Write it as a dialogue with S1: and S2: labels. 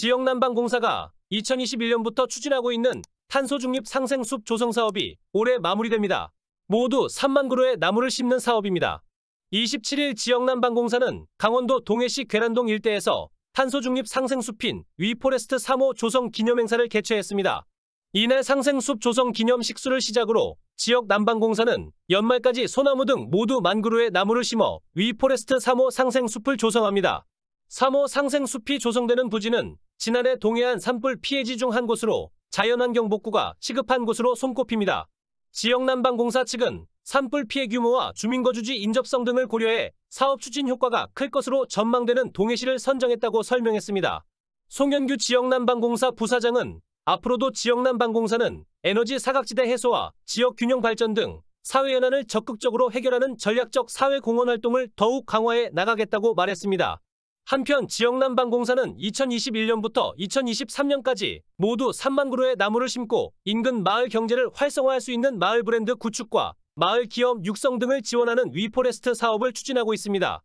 S1: 지역 난방공사가 2021년부터 추진하고 있는 탄소중립 상생숲 조성 사업이 올해 마무리됩니다. 모두 3만 그루의 나무를 심는 사업입니다. 27일 지역난방공사는 강원도 동해시 괴란동 일대에서 탄소중립 상생숲인 위포레스트 3호 조성 기념행사를 개최했습니다. 이날 상생숲 조성 기념 식수를 시작으로 지역 난방공사는 연말까지 소나무 등 모두 만 그루의 나무를 심어 위포레스트 3호 상생숲을 조성합니다. 3호 상생숲이 조성되는 부지는 지난해 동해안 산불 피해지 중 한 곳으로 자연환경복구가 시급한 곳으로 손꼽힙니다. 지역난방공사 측은 산불 피해 규모와 주민거주지 인접성 등을 고려해 사업 추진 효과가 클 것으로 전망되는 동해시를 선정했다고 설명했습니다. 송현규 지역난방공사 부사장은 앞으로도 지역난방공사는 에너지 사각지대 해소와 지역균형 발전 등 사회연안을 적극적으로 해결하는 전략적 사회공헌 활동을 더욱 강화해 나가겠다고 말했습니다. 한편 지역난방공사는 2021년부터 2023년까지 모두 3만 그루의 나무를 심고 인근 마을 경제를 활성화할 수 있는 마을 브랜드 구축과 마을 기업 육성 등을 지원하는 위포레스트 사업을 추진하고 있습니다.